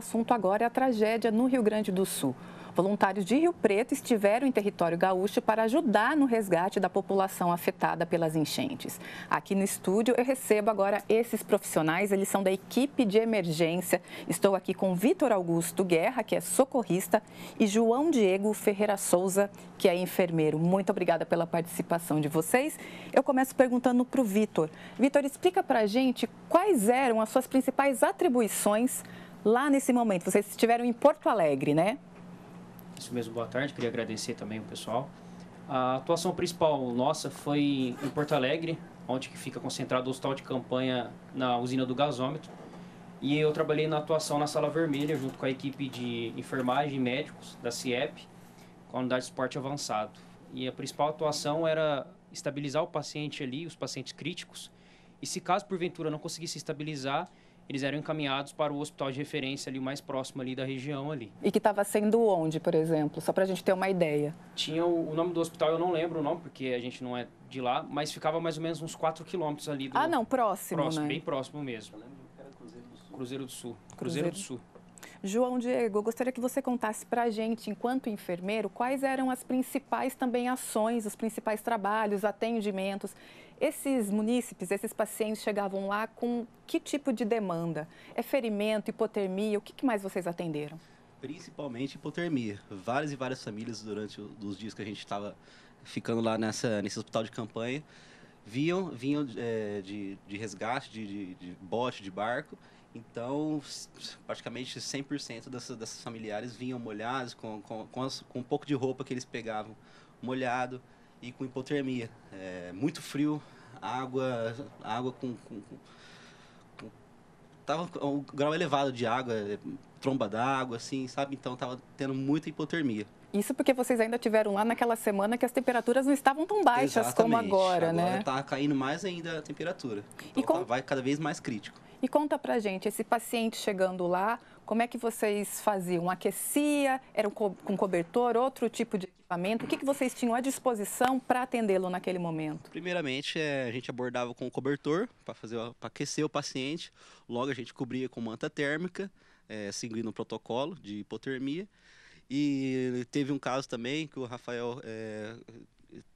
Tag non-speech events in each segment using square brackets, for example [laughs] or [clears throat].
assunto agora é a tragédia no Rio Grande do Sul. Voluntários de Rio Preto estiveram em território gaúcho para ajudar no resgate da população afetada pelas enchentes. Aqui no estúdio eu recebo agora esses profissionais, eles são da equipe de emergência. Estou aqui com Vitor Augusto Guerra, que é socorrista, e João Diego Ferreira Souza, que é enfermeiro. Muito obrigada pela participação de vocês. Eu começo perguntando para o Vitor. Vitor, explica para a gente quais eram as suas principais atribuições lá nesse momento? Vocês estiveram em Porto Alegre, né? Isso mesmo, boa tarde. Queria agradecer também o pessoal. A atuação principal nossa foi em Porto Alegre, onde que fica concentrado o hospital de campanha na usina do gasômetro. E eu trabalhei na atuação na Sala Vermelha, junto com a equipe de enfermagem e médicos da CIEP, com a unidade de suporte avançado. E a principal atuação era estabilizar o paciente ali, os pacientes críticos, e se caso porventura não conseguisse estabilizar, eles eram encaminhados para o hospital de referência ali mais próximo ali da região ali. E que estava sendo onde, por exemplo? Só para a gente ter uma ideia. Tinha o, o, nome do hospital, eu não lembro o nome, porque a gente não é de lá, mas ficava mais ou menos uns 4 quilômetros ali do... Ah, não, próximo, Próximo, né? bem próximo mesmo. Eu lembro que era Cruzeiro do Sul. Cruzeiro do Sul. Cruzeiro, Cruzeiro do Sul. João Diego, eu gostaria que você contasse para a gente, enquanto enfermeiro, quais eram as principais também ações, os principais trabalhos, atendimentos. Esses munícipes, esses pacientes chegavam lá com que tipo de demanda? É ferimento, hipotermia, o que mais vocês atenderam? Principalmente hipotermia. Várias e várias famílias, durante os dias que a gente estava ficando lá nessa, nesse hospital de campanha, vinham, vinham eh, é, de, de resgate, de, de, de bote, de barco, então, praticamente 100% dessas, dessas familiares vinham molhadas, com, com, com, as, com, um pouco de roupa que eles pegavam molhado e com hipotermia. É, muito frio, água, água com, com, com, Tava um grau elevado de água, é, tromba d'água, assim, sabe? Então, tava tendo muita hipotermia. Isso porque vocês ainda tiveram lá naquela semana que as temperaturas não estavam tão baixas Exatamente. como agora, agora né? tá caindo mais ainda a temperatura. Então, e tá, como... vai cada vez mais crítico. E conta pra gente, esse paciente chegando lá, como é que vocês faziam? Aquecia? Era com cobertor? Outro tipo de equipamento? O que, que vocês tinham à disposição para atendê-lo naquele momento? Primeiramente, é, a gente abordava com o cobertor para fazer para aquecer o paciente. Logo, a gente cobria com manta térmica, é, seguindo o protocolo de hipotermia. E teve um caso também que o Rafael é,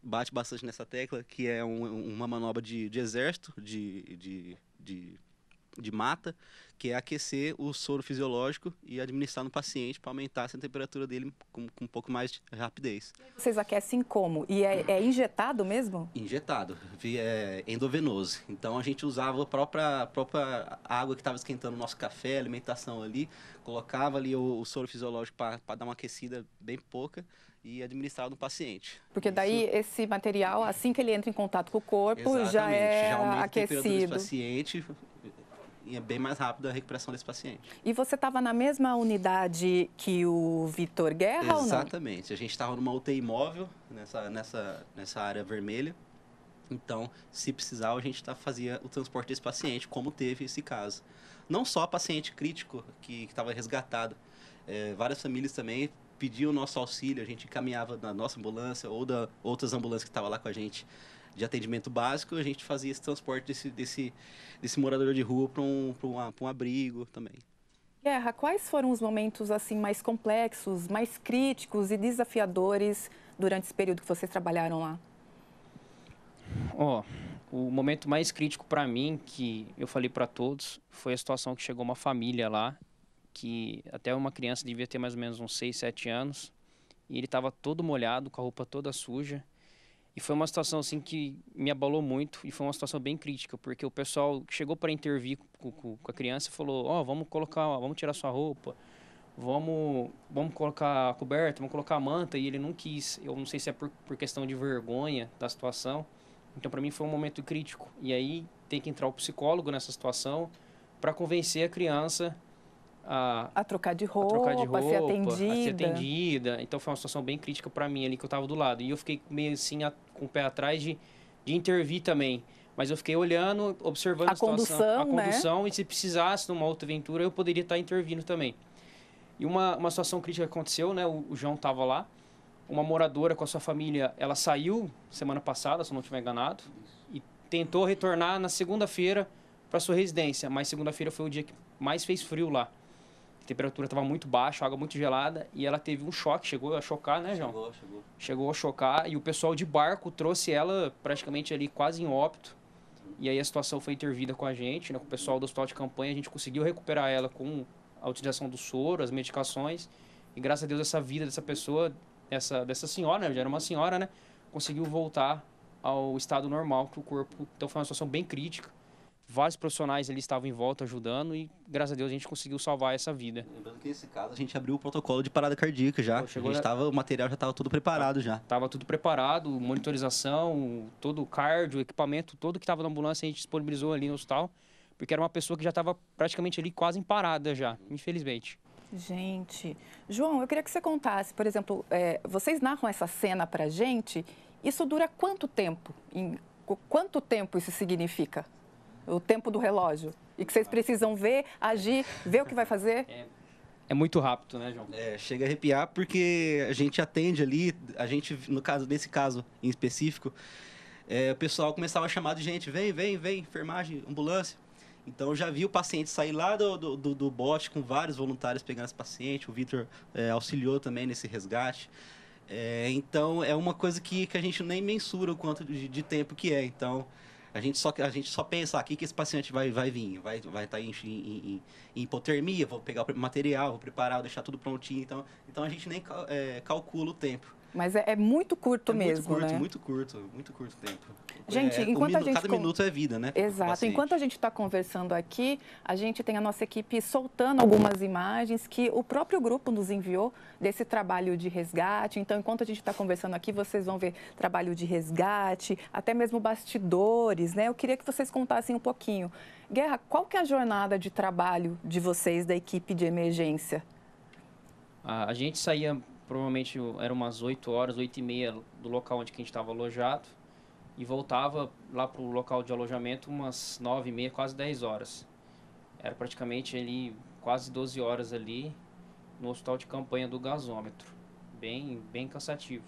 bate bastante nessa tecla, que é um, uma manobra de, de exército, de, de, de de mata, que é aquecer o soro fisiológico e administrar no paciente para aumentar a temperatura dele com, com, um pouco mais de rapidez. Vocês aquecem como? E é, é injetado mesmo? Injetado, é endovenoso. Então a gente usava a própria, a própria água que estava esquentando o nosso café, alimentação ali, colocava ali o, o soro fisiológico para dar uma aquecida bem pouca, e administrava no paciente. Porque daí esse material, assim que ele entra em contato com o corpo, Exatamente. já é já aquecido. paciente e é bem mais rápida a recuperação desse paciente. E você estava na mesma unidade que o Vitor Guerra Exatamente. ou não? Exatamente. A gente estava numa UTI móvel, nessa, nessa, nessa área vermelha. Então, se precisar, a gente tá, fazia o transporte desse paciente, como teve esse caso. Não só paciente crítico que estava resgatado, é, várias famílias também pediam o nosso auxílio, a gente caminhava na nossa ambulância ou da outras ambulâncias que estavam lá com a gente de atendimento básico, a gente fazia esse transporte desse, desse, desse morador de rua para um, pra um abrigo também. Guerra, quais foram os momentos assim mais complexos, mais críticos e desafiadores durante esse período que vocês trabalharam lá? Ó, oh, o momento mais crítico para mim, que eu falei para todos, foi a situação que chegou uma família lá, que até uma criança devia ter mais ou menos uns 6, 7 anos, e ele estava todo molhado, com a roupa toda suja, e foi uma situação assim que me abalou muito e foi uma situação bem crítica, porque o pessoal chegou para intervir com, com, com, a criança e falou: "Ó, oh, vamos colocar, vamos tirar sua roupa, vamos, vamos colocar a coberta, vamos colocar a manta", e ele não quis. Eu não sei se é por, por questão de vergonha da situação. Então para mim foi um momento crítico. E aí tem que entrar o psicólogo nessa situação para convencer a criança a, a, trocar de roupa, a trocar de roupa, ser atendida. A ser atendida. Então foi uma situação bem crítica para mim ali que eu tava do lado. E eu fiquei meio assim a, com o pé atrás de, de intervir também. Mas eu fiquei olhando, observando a, a situação, condução, a né? condução né? e se precisasse numa outra aventura eu poderia estar tá intervindo também. E uma, uma situação crítica aconteceu, né? O, o João tava lá, uma moradora com a sua família, ela saiu semana passada, se eu não estiver enganado, e tentou retornar na segunda-feira para sua residência, mas segunda-feira foi o dia que mais fez frio lá a temperatura estava muito baixa, água muito gelada, e ela teve um choque, chegou a chocar, né, João? Chegou, chegou. Chegou a chocar, e o pessoal de barco trouxe ela praticamente ali quase em óbito. E aí a situação foi intervida com a gente, né, com o pessoal do hospital de campanha, a gente conseguiu recuperar ela com a utilização do soro, as medicações, e graças a Deus essa vida dessa pessoa, essa, dessa senhora, né, já era uma senhora, né, conseguiu voltar ao estado normal que o corpo. Então foi uma situação bem crítica vários profissionais ali estavam em volta ajudando e graças a Deus a gente conseguiu salvar essa vida. Lembrando que nesse caso a gente abriu o protocolo de parada cardíaca já, Pô, chegou a gente tava, o material já estava tudo preparado já. Tava tudo preparado, monitorização, todo o cardio, equipamento todo que estava na ambulância a gente disponibilizou ali no hospital, porque era uma pessoa que já estava praticamente ali quase em parada já, infelizmente. Gente, João, eu queria que você contasse, por exemplo, é, vocês narram essa cena pra gente, isso dura quanto tempo? Em, quanto tempo isso significa? o tempo do relógio. E que vocês precisam ver, agir, ver o que vai fazer. É, é muito rápido, né, João? É, chega a arrepiar porque a gente atende ali, a gente, no caso, nesse caso em específico, é, o pessoal começava a chamar de gente, vem, vem, vem, enfermagem, ambulância. Então eu já vi o paciente sair lá do, do, do, do bote com vários voluntários pegando esse paciente, o Vitor é, auxiliou também nesse resgate. É, então é uma coisa que, que a gente nem mensura o quanto de, de tempo que é. Então a gente só, a gente só pensa aqui que esse paciente vai, vai vir, vai estar vai tá, estar em, em, em, hipotermia, vou pegar o material, vou preparar, vou deixar tudo prontinho. Então, então a gente nem é, calcula o tempo. Mas é, é muito curto é mesmo, muito curto, né? Muito curto, muito curto tempo. Gente, é, enquanto um a gente... Cada minuto é vida, né? Exato. Enquanto a gente está conversando aqui, a gente tem a nossa equipe soltando algumas imagens que o próprio grupo nos enviou desse trabalho de resgate. Então, enquanto a gente está conversando aqui, vocês vão ver trabalho de resgate, até mesmo bastidores, né? Eu queria que vocês contassem um pouquinho. Guerra, qual que é a jornada de trabalho de vocês, da equipe de emergência? A gente saía provavelmente eram umas 8 horas, 8 e meia do local onde a gente estava alojado e voltava lá para o local de alojamento umas 9 e meia, quase 10 horas. Era praticamente ali quase 12 horas ali no hospital de campanha do gasômetro. Bem, bem cansativo.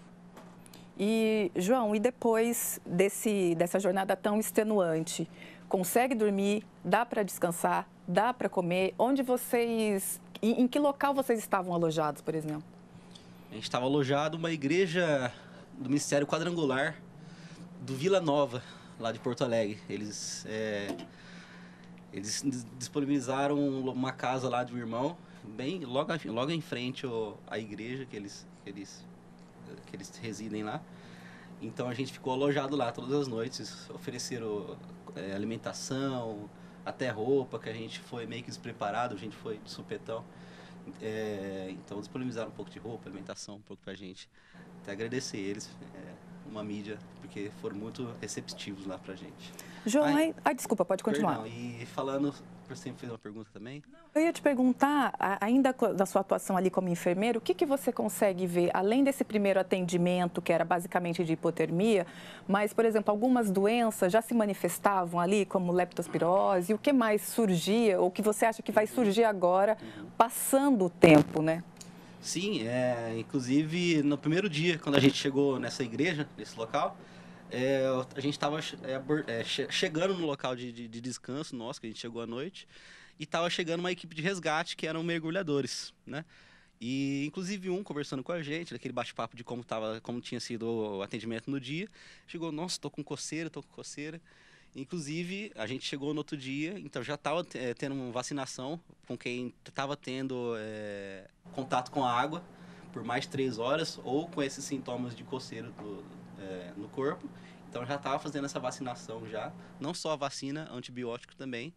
E, João, e depois desse, dessa jornada tão extenuante, consegue dormir? Dá para descansar? Dá para comer? Onde vocês. Em, em que local vocês estavam alojados, por exemplo? A gente estava alojado numa igreja do Ministério Quadrangular do Vila Nova, lá de Porto Alegre. Eles, é, eles disponibilizaram uma casa lá de um irmão, bem logo, logo em frente à igreja que eles, que, eles, que eles residem lá. Então a gente ficou alojado lá todas as noites, ofereceram é, alimentação, até roupa, que a gente foi meio que despreparado, a gente foi de supetão. É, então disponibilizaram um pouco de roupa, alimentação um pouco pra gente. Até agradecer eles, é, uma mídia, porque foram muito receptivos lá pra gente. João, ai, ai desculpa, pode continuar. Perdão, e falando você me fez uma pergunta também? Eu ia te perguntar, ainda da sua atuação ali como enfermeiro, o que, que você consegue ver, além desse primeiro atendimento, que era basicamente de hipotermia, mas, por exemplo, algumas doenças já se manifestavam ali, como leptospirose, o que mais surgia, ou que você acha que vai surgir agora, uhum. passando o tempo, né? Sim, é, inclusive no primeiro dia, quando a gente chegou nessa igreja, nesse local, é, a gente estava é, é chegando no local de, de, de, descanso nosso, que a gente chegou à noite, e estava chegando uma equipe de resgate, que eram mergulhadores, né? E, inclusive, um conversando com a gente, daquele bate-papo de como, tava, como tinha sido o atendimento no dia, chegou, nossa, tô com coceira, tô com coceira. Inclusive, a gente chegou no outro dia, então já estava é, tendo uma vacinação com quem estava tendo é, contato com a água por mais três horas ou com esses sintomas de coceira do, é, no corpo. Então já estava fazendo essa vacinação já, não só a vacina, antibiótico também.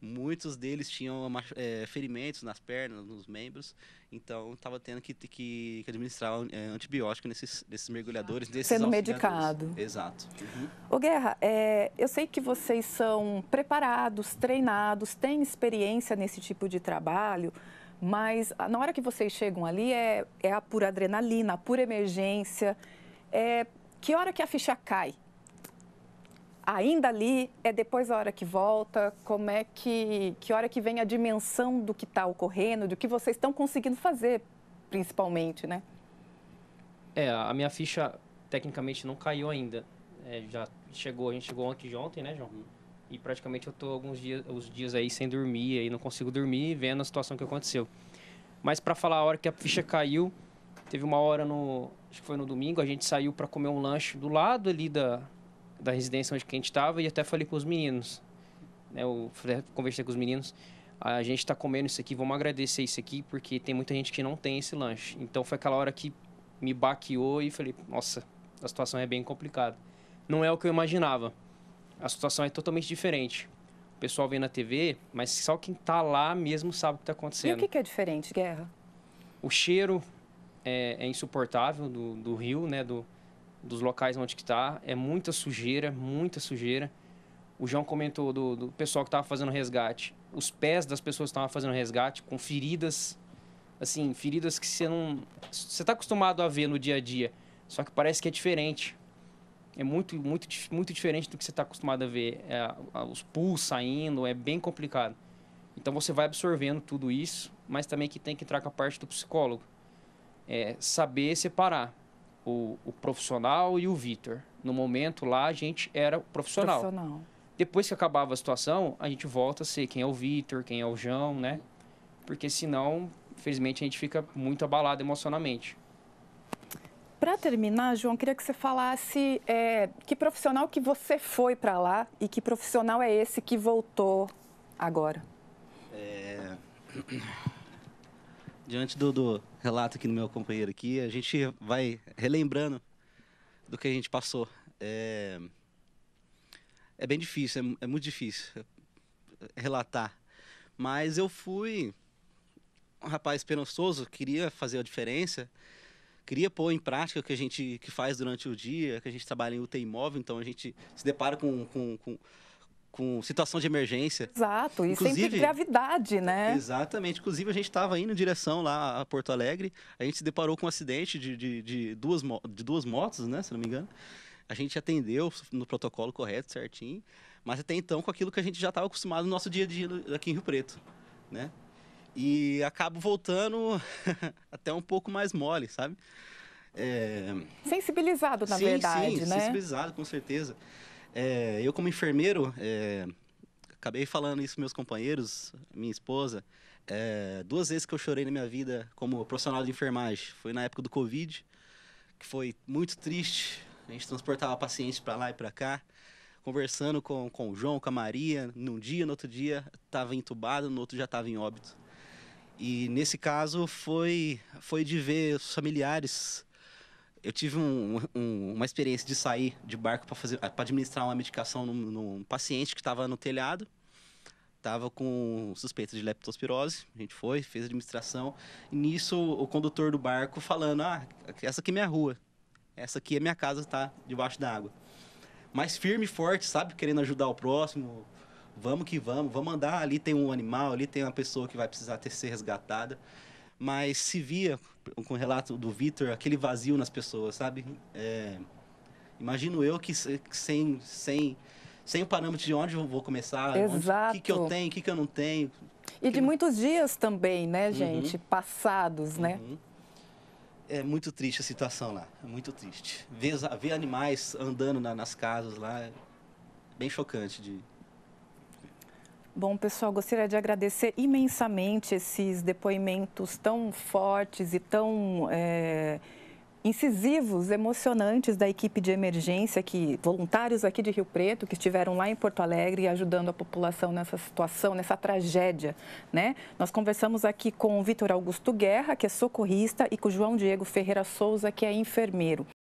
Muitos deles tinham é, é ferimentos nas pernas, nos membros, então estava tendo que, que, que administrar é, antibiótico nesses, nesses mergulhadores. Desses Sendo medicado. Exato. Uhum. Ô Guerra, é, eu sei que vocês são preparados, treinados, têm experiência nesse tipo de trabalho, mas na hora que vocês chegam ali é, é a pura adrenalina, a pura emergência. É, que hora que a ficha cai? Ainda ali é depois a hora que volta, como é que que hora que vem a dimensão do que está ocorrendo, do que vocês estão conseguindo fazer, principalmente, né? É, a minha ficha tecnicamente não caiu ainda. É, já chegou, a gente chegou ontem de ontem, né, João? Uhum. E praticamente eu tô alguns dias, os dias aí sem dormir, aí não consigo dormir, vendo a situação que aconteceu. Mas para falar a hora que a ficha caiu, teve uma hora no acho que foi no domingo, a gente saiu para comer um lanche do lado ali da, da residência onde a gente estava e até falei com os meninos. Né, eu conversei com os meninos. Ah, a gente está comendo isso aqui, vamos agradecer isso aqui, porque tem muita gente que não tem esse lanche. Então foi aquela hora que me baqueou e falei: nossa, a situação é bem complicada. Não é o que eu imaginava. A situação é totalmente diferente. O pessoal vê na TV, mas só quem está lá mesmo sabe o que está acontecendo. E o que, que é diferente, Guerra? O cheiro, é, é insuportável do, do rio, né? Do, dos locais onde que tá. É muita sujeira, muita sujeira. O João comentou do, do pessoal que estava fazendo resgate. Os pés das pessoas que estavam fazendo resgate com feridas, assim, feridas que você não. Você está acostumado a ver no dia a dia. Só que parece que é diferente. É muito, muito, muito diferente do que você está acostumado a ver. É, os pulsos saindo, é bem complicado. Então você vai absorvendo tudo isso, mas também que tem que entrar com a parte do psicólogo é, saber separar o, o profissional e o Vitor. No momento lá, a gente era profissional. profissional. Depois que acabava a situação, a gente volta a ser quem é o Vitor, quem é o João, né? Porque senão, infelizmente, a gente fica muito abalado emocionalmente. Para terminar, João, queria que você falasse é, que profissional que você foi para lá e que profissional é esse que voltou agora. É... [clears throat] diante do, do, relato aqui do meu companheiro aqui, a gente vai relembrando do que a gente passou. É, é bem difícil, é, é, muito difícil é, é, relatar. Mas eu fui um rapaz esperançoso, queria fazer a diferença, queria pôr em prática o que a gente que faz durante o dia, que a gente trabalha em UTI móvel, então a gente se depara com, com, com com situação de emergência. Exato, e Inclusive, sempre gravidade, né? Exatamente. Inclusive, a gente estava indo em direção lá a Porto Alegre, a gente se deparou com um acidente de, de, de, duas, de duas motos, né? Se não me engano. A gente atendeu no protocolo correto, certinho, mas até então com aquilo que a gente já estava acostumado no nosso dia a dia aqui em Rio Preto, né? E acabo voltando [laughs] até um pouco mais mole, sabe? É... Sensibilizado, na sim, verdade, sim, né? sensibilizado, com certeza. É, eu, como enfermeiro, é, acabei falando isso com meus companheiros, minha esposa. É, duas vezes que eu chorei na minha vida como profissional de enfermagem. Foi na época do Covid, que foi muito triste. A gente transportava pacientes para lá e para cá, conversando com, com o João, com a Maria. Num dia, no outro dia, estava entubado, no outro já estava em óbito. E nesse caso foi, foi de ver os familiares eu tive um, um, uma experiência de sair de barco para fazer para administrar uma medicação num, num paciente que estava no telhado estava com suspeita de leptospirose. A gente foi, fez a administração. E nisso, o condutor do barco falando: Ah, essa aqui é minha rua. Essa aqui é minha casa, tá debaixo da água. Mas firme e forte, sabe? Querendo ajudar o próximo. Vamos que vamos, vamos andar. Ali tem um animal, ali tem uma pessoa que vai precisar ter, ser resgatada. Mas se via com o relato do Vitor, aquele vazio nas pessoas, sabe? É, imagino eu que, sem, sem, sem o parâmetro de onde eu vou começar, o que, que eu tenho, o que, que eu não tenho. E de não... muitos dias também, né, uhum. gente? Né? Uhum. Passados, uhum. né? É muito triste a situação lá, é muito triste. Ver, ver animais andando na, nas casas lá, é bem chocante de, Bom, pessoal, gostaria de agradecer imensamente esses depoimentos tão fortes e tão é, incisivos, emocionantes da equipe de emergência, que voluntários aqui de Rio Preto que estiveram lá em Porto Alegre ajudando a população nessa situação, nessa tragédia, né? Nós conversamos aqui com o Vitor Augusto Guerra, que é socorrista, e com o João Diego Ferreira Souza, que é enfermeiro.